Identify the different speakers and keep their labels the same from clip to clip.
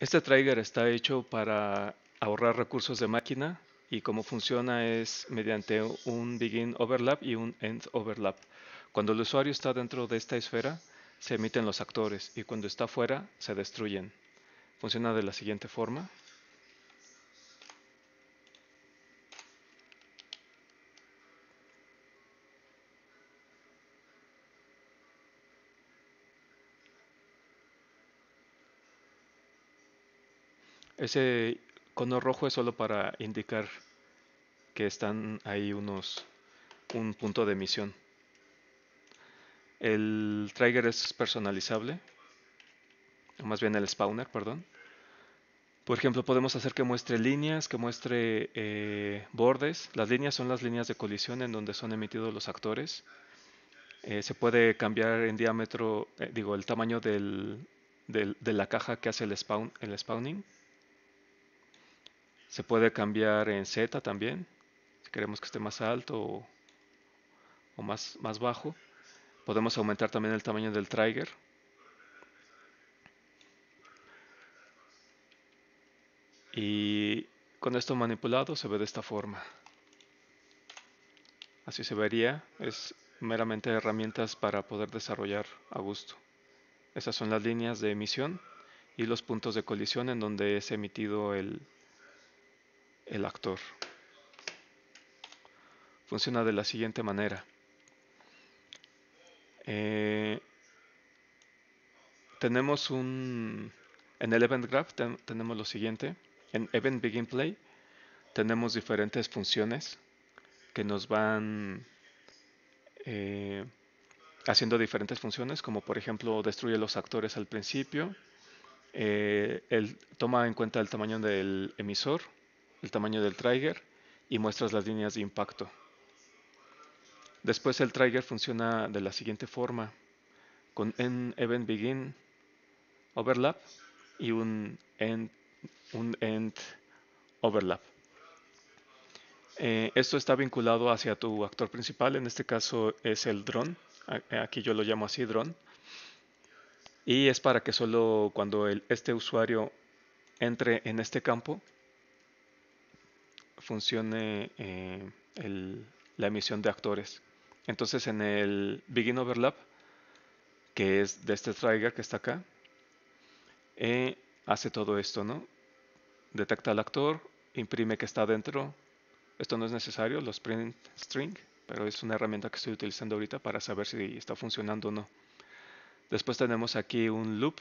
Speaker 1: Este trigger está hecho para ahorrar recursos de máquina y cómo funciona es mediante un begin overlap y un end overlap. Cuando el usuario está dentro de esta esfera, se emiten los actores y cuando está fuera, se destruyen. Funciona de la siguiente forma. Ese cono rojo es solo para indicar que están ahí unos un punto de emisión. El trigger es personalizable, más bien el spawner, perdón. Por ejemplo, podemos hacer que muestre líneas, que muestre eh, bordes. Las líneas son las líneas de colisión en donde son emitidos los actores. Eh, se puede cambiar en diámetro, eh, digo, el tamaño de la caja que hace el, spawn, el spawning. Se puede cambiar en Z también, si queremos que esté más alto o, más, más bajo. Podemos aumentar también el tamaño del trigger. Y con esto manipulado se ve de esta forma. Así se vería. Es meramente herramientas para poder desarrollar a gusto. Esas son las líneas de emisión y los puntos de colisión en donde es emitido el, el actor. Funciona de la siguiente manera. Eh, tenemos un... En el Event Graph tenemos lo siguiente. En Event Begin Play tenemos diferentes funciones que nos van eh, haciendo diferentes funciones, como por ejemplo destruye los actores al principio, eh, el, toma en cuenta el tamaño del emisor, el tamaño del trigger y muestras las líneas de impacto. Después el trigger funciona de la siguiente forma, con un event begin overlap y un end, un end overlap. Eh, esto está vinculado hacia tu actor principal, en este caso es el drone, aquí yo lo llamo así drone, y es para que solo cuando este usuario entre en este campo, funcione eh, la emisión de actores. Entonces en el Begin Overlap, que es de este trigger que está acá, eh, hace todo esto, ¿no? Detecta el actor, imprime que está dentro. Esto no es necesario, los print string, pero es una herramienta que estoy utilizando ahorita para saber si está funcionando o no. Después tenemos aquí un loop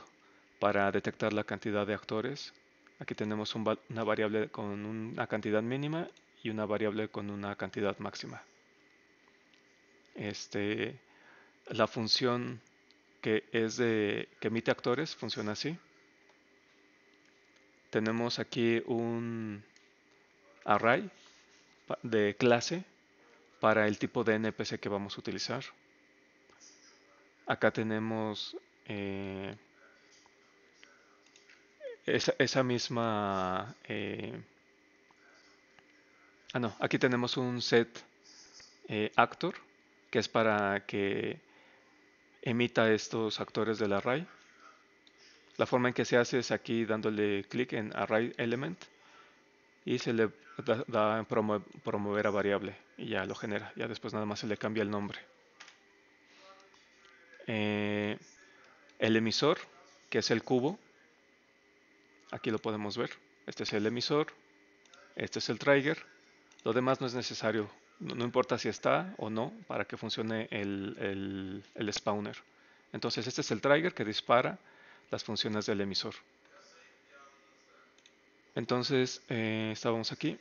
Speaker 1: para detectar la cantidad de actores Aquí tenemos una variable con una cantidad mínima y una variable con una cantidad máxima. Este, la función que, es de, que emite actores funciona así. Tenemos aquí un array de clase para el tipo de NPC que vamos a utilizar. Acá tenemos eh, esa, misma... Eh, ah, no, aquí tenemos un set eh, actor, que es para que emita estos actores del array. La forma en que se hace es aquí dándole clic en array element y se le da, en promover a variable y ya lo genera. Ya después nada más se le cambia el nombre. Eh, el emisor, que es el cubo, Aquí lo podemos ver. Este es el emisor, este es el trigger. Lo demás no es necesario, no, importa si está o no para que funcione el, spawner. Entonces este es el trigger que dispara las funciones del emisor. Entonces eh, estábamos aquí.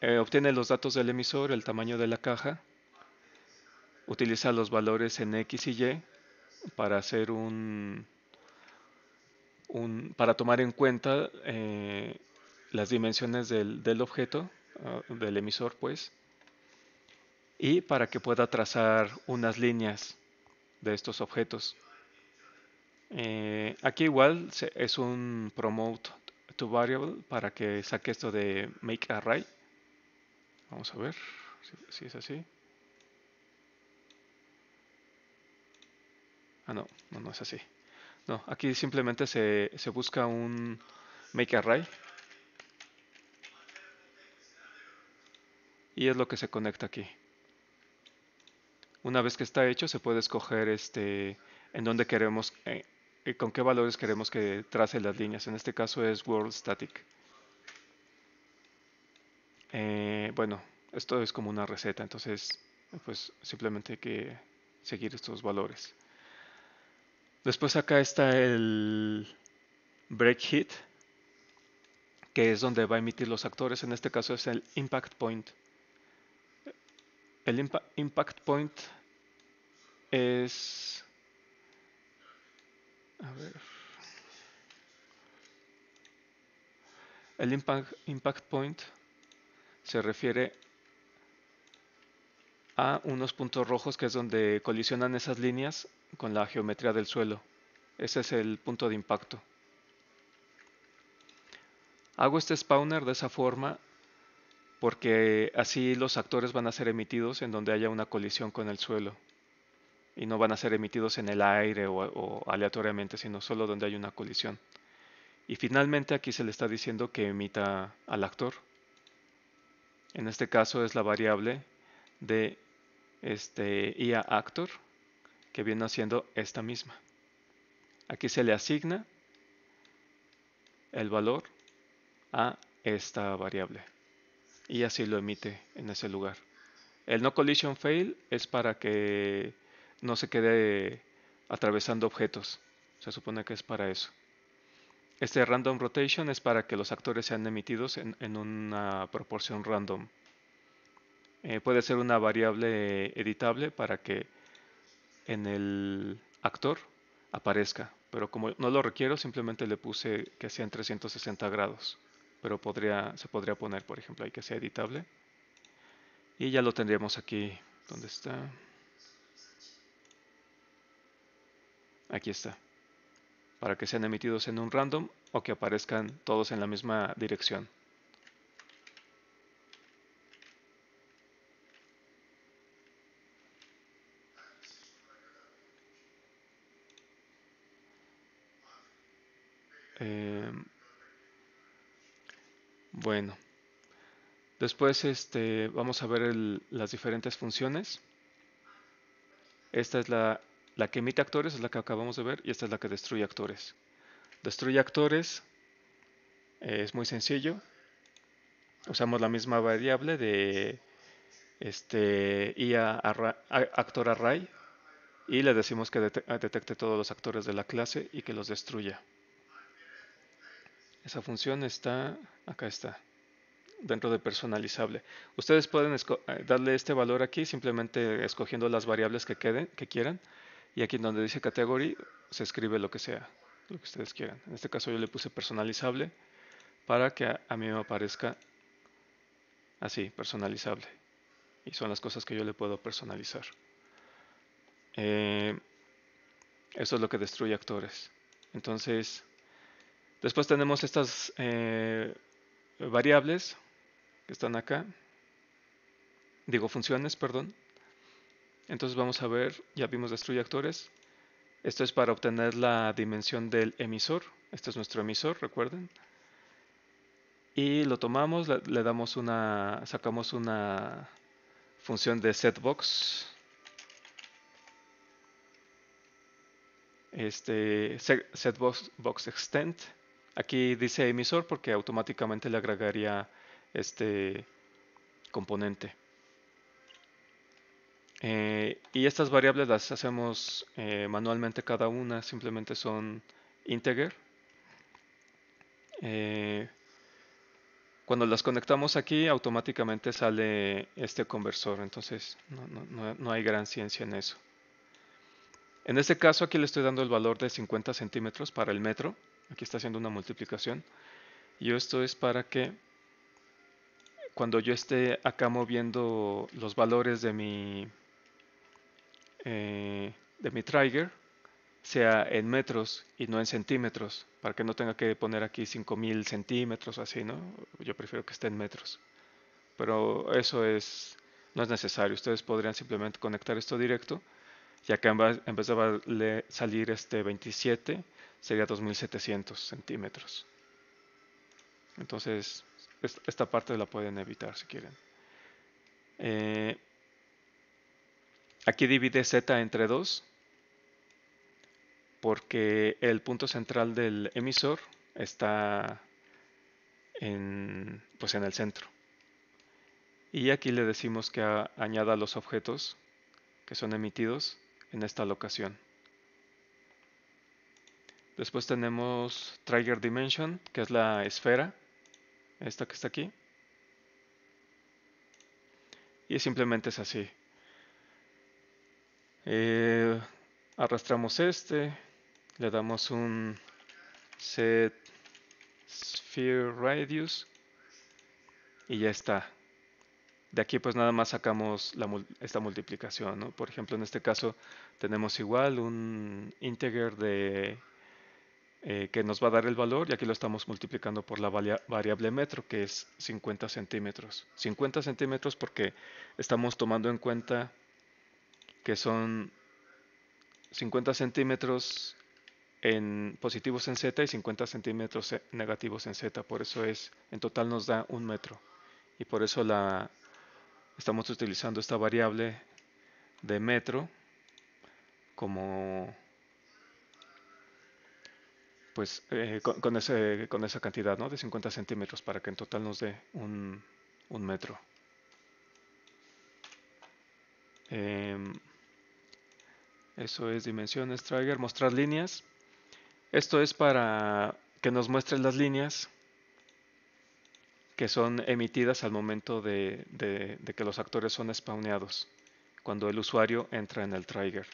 Speaker 1: Eh, obtiene los datos del emisor, el tamaño de la caja. Utiliza los valores en X y Y para hacer un, para tomar en cuenta eh, las dimensiones del, del objeto, ah, del emisor, pues, y para que pueda trazar unas líneas de estos objetos. Eh, aquí igual es un promote to variable para que saque esto de make array. Vamos a ver si, es así. Ah, no, no, no es así. No, aquí simplemente se, busca un make array y es lo que se conecta aquí. Una vez que está hecho se puede escoger este en dónde queremos eh, con qué valores queremos que trace las líneas. En este caso es world static. Eh, bueno, esto es como una receta, entonces pues simplemente hay que seguir estos valores. Después acá está el break hit, que es donde va a emitir los actores. En este caso es el impact point. El impact point es... A ver. El impact, impact point se refiere a unos puntos rojos que es donde colisionan esas líneas con la geometría del suelo. Ese es el punto de impacto. Hago este spawner de esa forma porque así los actores van a ser emitidos en donde haya una colisión con el suelo y no van a ser emitidos en el aire o, aleatoriamente, sino solo donde hay una colisión. Y finalmente aquí se le está diciendo que emita al actor. En este caso es la variable de este, IA Actor, que viene haciendo esta misma. Aquí se le asigna el valor a esta variable y así lo emite en ese lugar. El no collision fail es para que no se quede atravesando objetos. Se supone que es para eso. Este random rotation es para que los actores sean emitidos en, en una proporción random. Eh, puede ser una variable editable para que en el actor aparezca. Pero como no lo requiero, simplemente le puse que en 360 grados. Pero se podría poner, por ejemplo, ahí que sea editable. Y ya lo tendríamos aquí. ¿Dónde está? Aquí está. Para que sean emitidos en un random o que aparezcan todos en la misma dirección. Bueno, después este, vamos a ver las diferentes funciones. Esta es la, la que emite actores, es la que acabamos de ver, y esta es la que destruye actores. Destruye actores eh, es muy sencillo. Usamos la misma variable de este, IA actor array y le decimos que detecte todos los actores de la clase y que los destruya. Esa función está, acá está, dentro de personalizable. Ustedes pueden eh, darle este valor aquí simplemente escogiendo las variables que, queden, que quieran. Y aquí donde dice category se escribe lo que sea, lo que ustedes quieran. En este caso yo le puse personalizable para que a, mí me aparezca así, personalizable. Y son las cosas que yo le puedo personalizar. Eh, eso es lo que destruye actores. Entonces, Después tenemos estas eh, variables que están acá. Digo, funciones, perdón. Entonces vamos a ver, ya vimos destruye actores. Esto es para obtener la dimensión del emisor. Este es nuestro emisor, recuerden. Y lo tomamos, le, damos una, sacamos una función de setbox. Este setbox box Aquí dice emisor porque automáticamente le agregaría este componente. Eh, y estas variables las hacemos eh, manualmente cada una, simplemente son integer. Eh, cuando las conectamos aquí, automáticamente sale este conversor, entonces no hay gran ciencia en eso. En este caso aquí le estoy dando el valor de 50 centímetros para el metro. Aquí está haciendo una multiplicación. Y esto es para que cuando yo esté acá moviendo los valores de mi, eh, de mi trigger, sea en metros y no en centímetros, para que no tenga que poner aquí 5000 centímetros así, ¿no? Yo prefiero que esté en metros. Pero eso es, no es necesario, ustedes podrían simplemente conectar esto directo, ya que en vez de salir este 27, sería 2700 centímetros. Entonces, esta parte la pueden evitar si quieren. Eh, aquí divide z entre 2 porque el punto central del emisor está en pues, el centro. Y aquí le decimos que añada los objetos que son emitidos en esta locación. Después tenemos Trigger Dimension, que es la esfera, esta que está aquí. Y simplemente es así. Eh, arrastramos este, le damos un set sphere radius y ya está. De aquí pues nada más sacamos esta multiplicación, Por ejemplo, en este caso tenemos igual un integer de eh, que nos va a dar el valor y aquí lo estamos multiplicando por la variable metro que es 50 centímetros. 50 centímetros porque estamos tomando en cuenta que son 50 centímetros en positivos en Z y 50 centímetros negativos en Z. Por eso es, en total nos da un metro. Y por eso la, estamos utilizando esta variable de metro como pues eh, con, esa cantidad ¿no? de 50 centímetros para que en total nos dé un, metro. Em, eso es dimensiones, trigger, mostrar líneas. Esto es para que nos muestren las líneas que son emitidas al momento de, que los actores son spawneados, cuando el usuario entra en el trigger.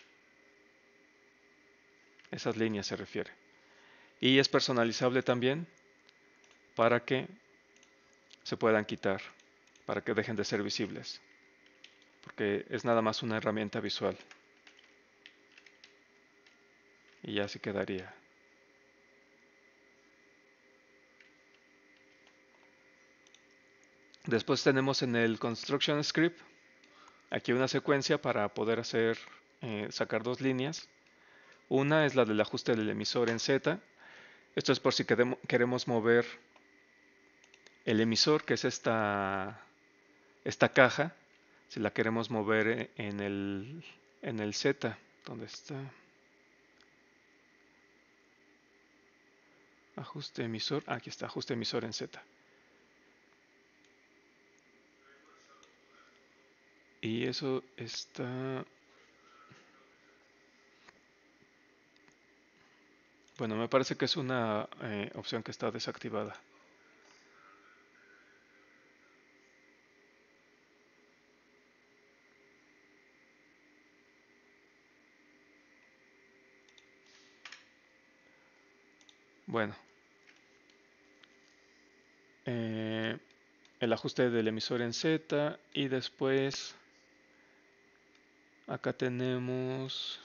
Speaker 1: Esas líneas se refiere y es personalizable también para que se puedan quitar, para que dejen de ser visibles, porque es nada más una herramienta visual. Y ya se quedaría. Después tenemos en el construction script aquí una secuencia para poder hacer eh, sacar dos líneas. Una es la del ajuste del emisor en Z esto es por si queremos mover el emisor, que es esta, esta caja, si la queremos mover eh, en el, en el Z, donde está ajuste emisor, aquí está, ajuste emisor en Z. Y eso está Bueno, me parece que es una eh, opción que está desactivada. Bueno, eh, el ajuste del emisor en Z y después acá tenemos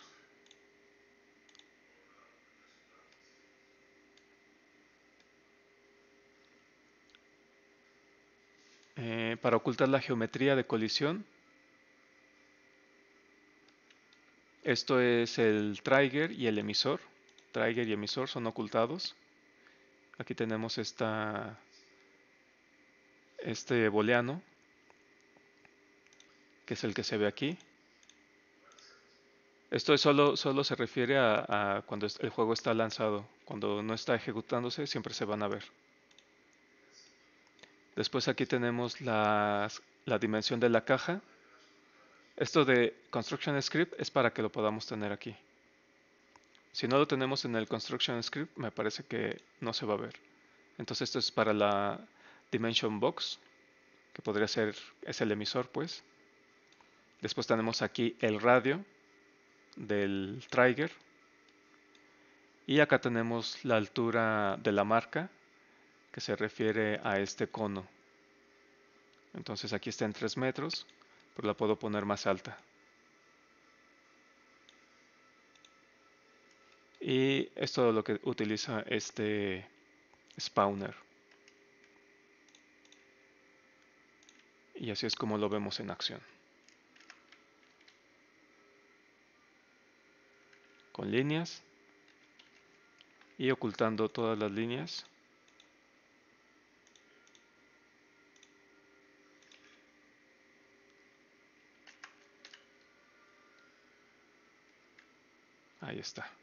Speaker 1: Eh, para ocultar la geometría de colisión. Esto es el trigger y el emisor. Trigger y emisor son ocultados. Aquí tenemos este booleano, que es el que se ve aquí. Esto solo, solo se refiere a cuando el juego está lanzado. Cuando no está ejecutándose, siempre se van a ver. Después aquí tenemos la dimensión de la caja. Esto de Construction Script es para que lo podamos tener aquí. Si no lo tenemos en el Construction Script, me parece que no se va a ver. Entonces esto es para la Dimension Box, que podría ser, es el emisor pues. Después tenemos aquí el radio del trigger. Y acá tenemos la altura de la marca que se refiere a este cono. Entonces aquí está en 3 metros, pero la puedo poner más alta. Y es todo lo que utiliza este spawner. Y así es como lo vemos en acción. Con líneas y ocultando todas las líneas Ahí está.